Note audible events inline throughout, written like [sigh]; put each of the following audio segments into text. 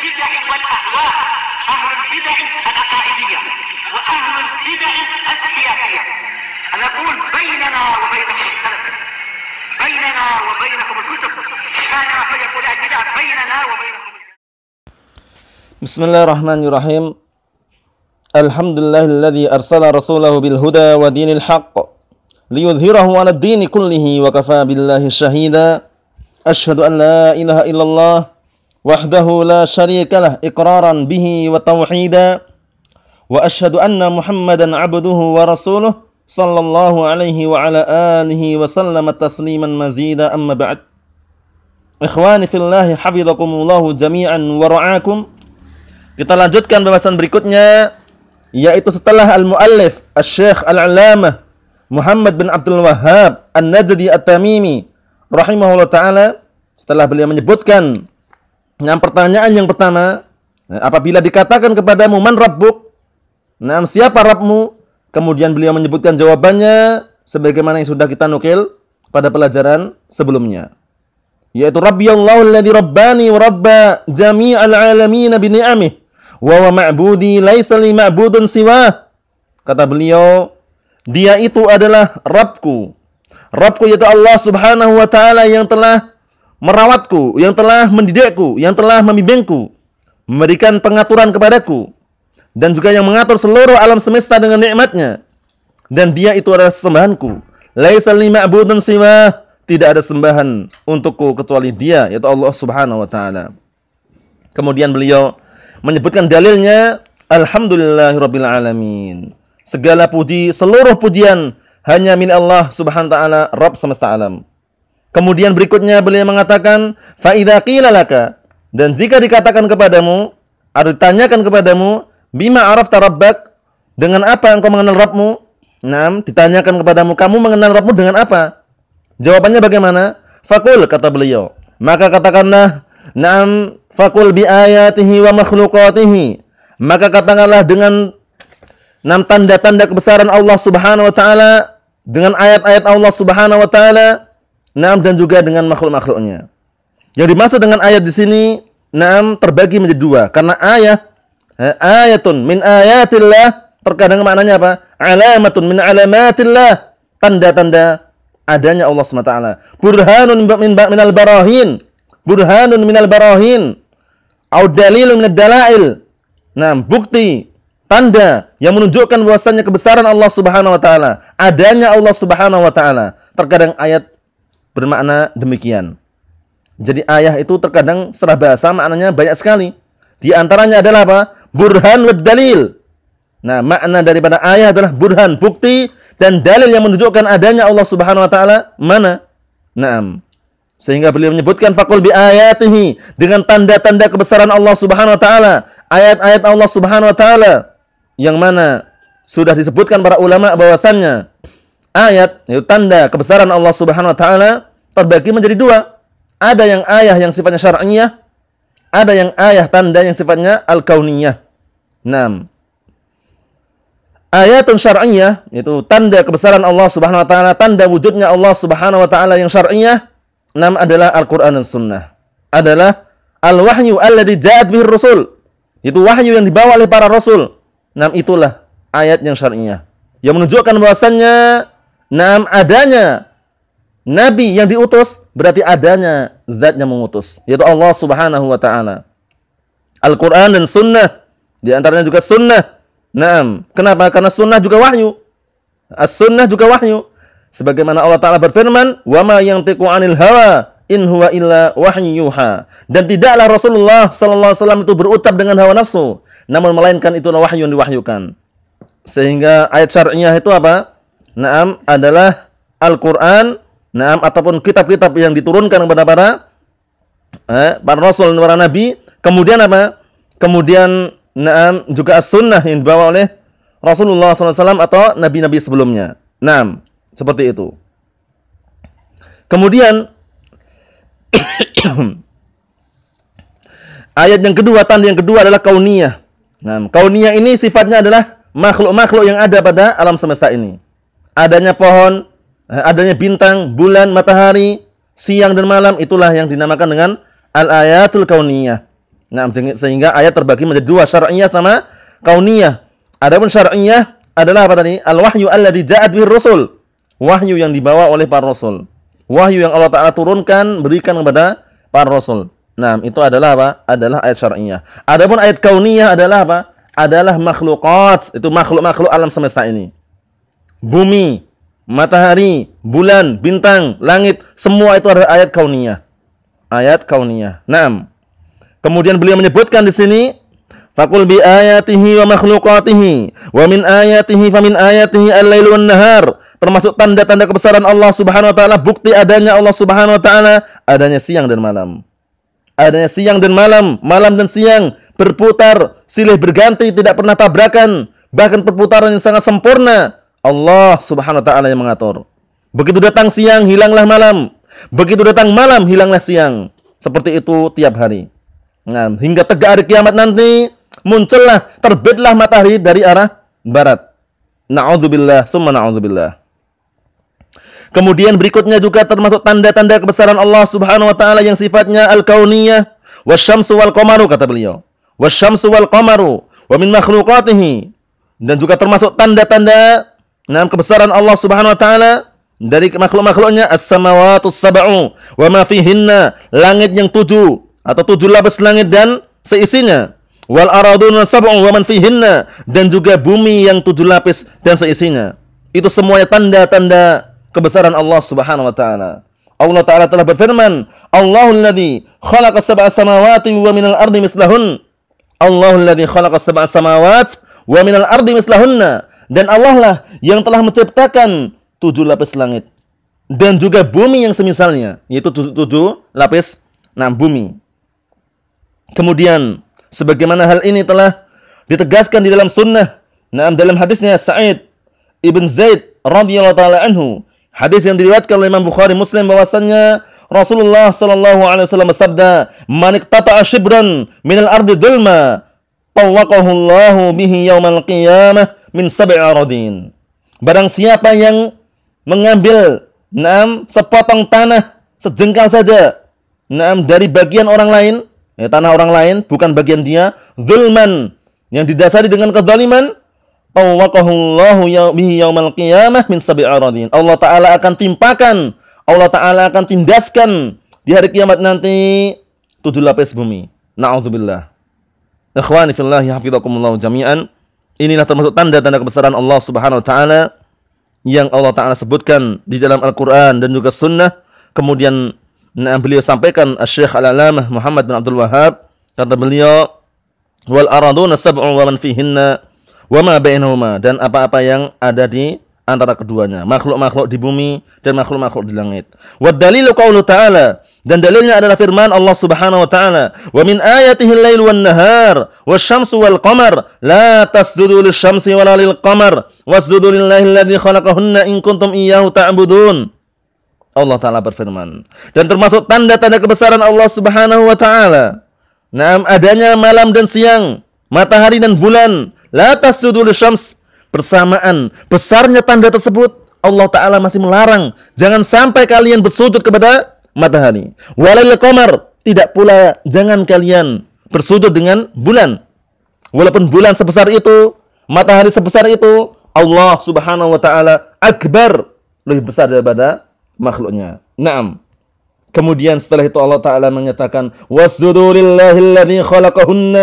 البدع والاهواء اهل البدع العقائديه واهل البدع السياسيه انا اقول بيننا وبينكم السلف بيننا وبينكم الكتب كان احد يقول البدع بيننا وبينكم بسم الله الرحمن الرحيم الحمد لله الذي أرسل رسوله بالهدى ودين الحق ليظهره على الدين كله وكفى بالله شهيدا أشهد أن لا إله إلا الله وحده لا شريك له إقرارا به وتوحيدا وأشهد أن محمدا عبده ورسوله صلى الله عليه وعلى آله وسلم تسليما مزيدا أما بعد إخواني في الله حفظكم الله جميعا ورعاكم Kita lanjutkan pembahasan berikutnya yaitu setelah al-muallif Asy-Syaikh al allamah Muhammad bin Abdul Wahhab An-Najdi At-Tamimi rahimahullah taala setelah beliau menyebutkan Nah, pertanyaan yang pertama, nah, apabila dikatakan kepadamu man rabbuk? Nah, siapa Rabbmu? Kemudian beliau menyebutkan jawabannya sebagaimana yang sudah kita nukil pada pelajaran sebelumnya. Yaitu Rabbi yang alladhi rabbani wa rabba jami'al alamin bi ni'amih wa wa ma'budi laisa li ma'budun siwah. Kata beliau, dia itu adalah Rabbku. Rabbku yaitu Allah Subhanahu wa taala yang telah merawatku, yang telah mendidikku, yang telah membimbingku, memberikan pengaturan kepadaku, dan juga yang mengatur seluruh alam semesta dengan nikmatnya. Dan dia itu adalah sembahanku. Laisa lima abudun siwa. Tidak ada sembahan untukku kecuali dia, yaitu Allah subhanahu wa ta'ala. Kemudian beliau menyebutkan dalilnya, Alhamdulillahirabbil Segala puji, seluruh pujian hanya min Allah subhanahu wa ta'ala, Rabb semesta alam. Kemudian berikutnya beliau mengatakan faida kilalaka dan jika dikatakan kepadamu atau ditanyakan kepadamu bima araf tarabbak dengan apa engkau mengenal Rabbmu? Nam, ditanyakan kepadamu kamu mengenal Rabbmu dengan apa? Jawabannya bagaimana? Fakul kata beliau. Maka katakanlah nam fakul bi ayatihi wa makhluqatihi. Maka katakanlah dengan enam tanda-tanda kebesaran Allah Subhanahu wa taala, dengan ayat-ayat Allah Subhanahu wa taala Naam dan juga dengan makhluk-makhluknya. Yang dimaksud dengan ayat di sini naam terbagi menjadi dua karena ayat eh, ayatun min ayatillah terkadang maknanya apa? alamatun min alamatillah tanda-tanda adanya Allah SWT burhanun min min al barahin burhanun al barahin Audalilun min minad dalail nah bukti tanda yang menunjukkan bahwasannya kebesaran Allah Subhanahu wa taala adanya Allah Subhanahu wa taala terkadang ayat bermakna demikian. Jadi ayah itu terkadang serah bahasa maknanya banyak sekali. Di antaranya adalah apa? Burhan wa dalil. Nah, makna daripada ayah adalah burhan, bukti dan dalil yang menunjukkan adanya Allah Subhanahu wa taala mana? Naam. Sehingga beliau menyebutkan fakul bi ayatihi dengan tanda-tanda kebesaran Allah Subhanahu wa taala, ayat-ayat Allah Subhanahu wa taala yang mana sudah disebutkan para ulama bahwasannya ayat, yaitu tanda kebesaran Allah Subhanahu wa taala terbagi menjadi dua. Ada yang ayah yang sifatnya syar'iyah, ada yang ayah tanda yang sifatnya al-kauniyah. 6. Ayatun syar'iyah yaitu tanda kebesaran Allah Subhanahu wa taala, tanda wujudnya Allah Subhanahu wa taala yang syar'iyah. 6 adalah Al-Qur'an dan Sunnah. Adalah al-wahyu alladzi ja'at bihir rusul. Itu wahyu yang dibawa oleh para rasul. 6 itulah ayat yang syar'iyah. Yang menunjukkan bahwasannya Nam adanya nabi yang diutus berarti adanya zat yang mengutus, yaitu Allah Subhanahu wa taala. Al-Qur'an dan sunnah, di antaranya juga sunnah. Naam. Kenapa? Karena sunnah juga wahyu. As-sunnah juga wahyu. Sebagaimana Allah Ta'ala berfirman, وَمَا يَنْتِقُ عَنِ hawa in huwa illa wahyuha. Dan tidaklah Rasulullah sallallahu alaihi wasallam itu berucap dengan hawa nafsu, namun melainkan itulah wahyu yang diwahyukan. Sehingga ayat syar'inya itu apa? Naam adalah Al-Qur'an, naam ataupun kitab-kitab yang diturunkan kepada para eh, para rasul dan para nabi. Kemudian apa? Kemudian naam juga as-sunnah yang dibawa oleh Rasulullah SAW atau nabi-nabi sebelumnya. Naam, seperti itu. Kemudian [coughs] ayat yang kedua, tanda yang kedua adalah kauniyah. Nah, kauniyah ini sifatnya adalah makhluk-makhluk yang ada pada alam semesta ini adanya pohon, eh, adanya bintang, bulan, matahari, siang dan malam itulah yang dinamakan dengan al-ayatul kauniyah. Nah, sehingga ayat terbagi menjadi dua, syar'iyah sama kauniyah. Adapun syar'iyah adalah apa tadi? Al-wahyu alladzi ja'at bir rusul. Wahyu yang dibawa oleh para rasul. Wahyu yang Allah Ta'ala turunkan, berikan kepada para rasul. Nah, itu adalah apa? Adalah ayat syar'iyah. Adapun ayat kauniyah adalah apa? Adalah makhlukat. Itu makhluk-makhluk alam semesta ini bumi, matahari, bulan, bintang, langit, semua itu adalah ayat kauniyah. Ayat kauniyah. Naam. Kemudian beliau menyebutkan di sini Fakul bi ayatihi wa makhluqatihi wa min ayatihi fa min ayatihi al-lail nahar termasuk tanda-tanda kebesaran Allah Subhanahu wa taala bukti adanya Allah Subhanahu wa taala adanya siang dan malam adanya siang dan malam malam dan siang berputar silih berganti tidak pernah tabrakan bahkan perputaran yang sangat sempurna Allah Subhanahu wa taala yang mengatur. Begitu datang siang, hilanglah malam. Begitu datang malam, hilanglah siang. Seperti itu tiap hari. Nah, hingga tegak hari kiamat nanti muncullah, terbitlah matahari dari arah barat. Na'udzubillah, summa na'udzubillah. Kemudian berikutnya juga termasuk tanda-tanda kebesaran Allah Subhanahu wa taala yang sifatnya al-kauniyah wasyamsu wal qamaru kata beliau. Wasyamsu wal qamaru wa min makhlukatihi. dan juga termasuk tanda-tanda Nah, kebesaran Allah Subhanahu wa taala dari makhluk-makhluknya as-samawatus sab'u wa ma fihinna, langit yang tujuh atau tujuh lapis langit dan seisinya. Wal aradun sab'u wa man fihinna dan juga bumi yang tujuh lapis dan seisinya. Itu semuanya tanda-tanda kebesaran Allah Subhanahu wa taala. Allah Ta'ala telah berfirman, Allahul ladhi khalaqa sab'a samawati wa minal ardi mislahun. Allahul ladhi khalaqa sab'a samawati wa minal ardi mislahunna. Dan Allah lah yang telah menciptakan tujuh lapis langit. Dan juga bumi yang semisalnya. Yaitu tujuh, tujuh lapis enam bumi. Kemudian, sebagaimana hal ini telah ditegaskan di dalam sunnah. Nah, dalam hadisnya Sa'id Ibn Zaid radhiyallahu taala anhu. Hadis yang diriwayatkan oleh Imam Bukhari Muslim bahwasannya Rasulullah sallallahu alaihi wasallam bersabda, "Man iqtata shibran min al-ardi dulma, tawaqahu Allah bihi yaumal qiyamah min sab'i aradin. Barang siapa yang mengambil enam sepotong tanah sejengkal saja enam dari bagian orang lain, ya, tanah orang lain bukan bagian dia, zulman yang didasari dengan kezaliman, tawwaqahullahu bihi yaumal qiyamah min sab'i aradin. Allah taala akan timpakan, Allah taala akan tindaskan di hari kiamat nanti tujuh lapis bumi. Nauzubillah. Ikhwani fillah, hafizakumullah jami'an. Inilah termasuk tanda-tanda kebesaran Allah Subhanahu wa taala yang Allah taala sebutkan di dalam Al-Qur'an dan juga sunnah. Kemudian nah, beliau sampaikan Syekh Al-Alamah Muhammad bin Abdul Wahab kata beliau wal aradun sab'un wa man fihinna wa ma bainahuma dan apa-apa yang ada di antara keduanya, makhluk-makhluk di bumi dan makhluk-makhluk di langit. Wa dalilu qaulu ta'ala dan dalilnya adalah firman Allah Subhanahu wa taala, "Wa min ayatihi al-lail wan nahar wasyamsu wal qamar la tasjudu lisyamsi wala lil qamar wasjudu lillahi alladhi khalaqahunna in kuntum iyyahu ta'budun." Allah taala berfirman. Dan termasuk tanda-tanda kebesaran Allah Subhanahu wa taala. Naam adanya malam dan siang, matahari dan bulan. La tasjudu lisyamsi bersamaan besarnya tanda tersebut Allah Ta'ala masih melarang jangan sampai kalian bersujud kepada matahari walal komar ya tidak pula jangan kalian bersujud dengan bulan walaupun bulan sebesar itu matahari sebesar itu Allah Subhanahu wa taala akbar lebih besar daripada makhluknya na'am Kemudian setelah itu Allah Ta'ala menyatakan, وَاسْجُدُوا لِلَّهِ الَّذِي خَلَقَهُنَّ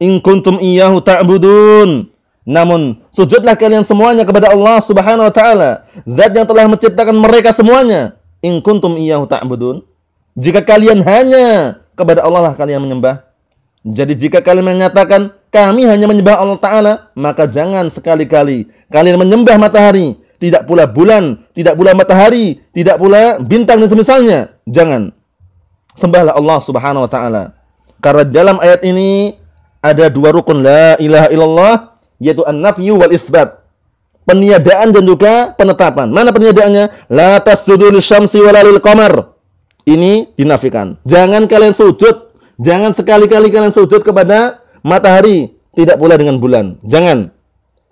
إِن كُنْتُمْ إِيَّهُ تَعْبُدُونَ namun sujudlah kalian semuanya kepada Allah Subhanahu wa taala, zat yang telah menciptakan mereka semuanya. In kuntum iyyahu ta'budun. Jika kalian hanya kepada Allah lah kalian menyembah. Jadi jika kalian menyatakan kami hanya menyembah Allah taala, maka jangan sekali-kali kalian menyembah matahari, tidak pula bulan, tidak pula matahari, tidak pula bintang dan semisalnya. Jangan. Sembahlah Allah Subhanahu wa taala. Karena dalam ayat ini ada dua rukun la ilaha illallah yaitu an-nafyu wal isbat. Peniadaan dan juga penetapan. Mana peniadaannya? La tasjudu lisyamsi wala lil qamar. Ini dinafikan. Jangan kalian sujud, jangan sekali-kali kalian sujud kepada matahari, tidak pula dengan bulan. Jangan.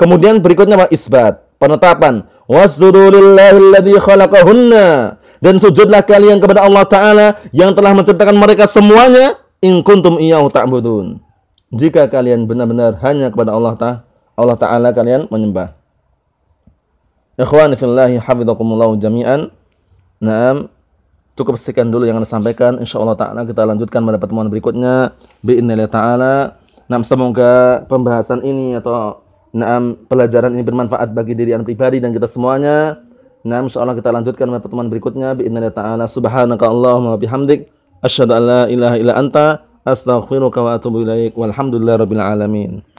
Kemudian berikutnya apa? Isbat, penetapan. Wasjudu lillahi alladhi khalaqahunna. Dan sujudlah kalian kepada Allah Ta'ala yang telah menciptakan mereka semuanya. In kuntum iyyahu ta'budun jika kalian benar-benar hanya kepada Allah Ta'ala Allah Ta'ala kalian menyembah. Ikhwan fillahi hafidhakumullahu jami'an. Naam. Cukup sekian dulu yang anda sampaikan. InsyaAllah ta'ala kita lanjutkan pada pertemuan berikutnya. Bi'inillah ta'ala. Naam semoga pembahasan ini atau naam pelajaran ini bermanfaat bagi diri anda pribadi dan kita semuanya. Insya insyaAllah kita lanjutkan pada pertemuan berikutnya. Bi'inillah ta'ala. Subhanaka Allahumma bihamdik. Asyadu an la ilaha illa anta. Astaghfiruka wa atubu ilaik. Walhamdulillah rabbil alamin.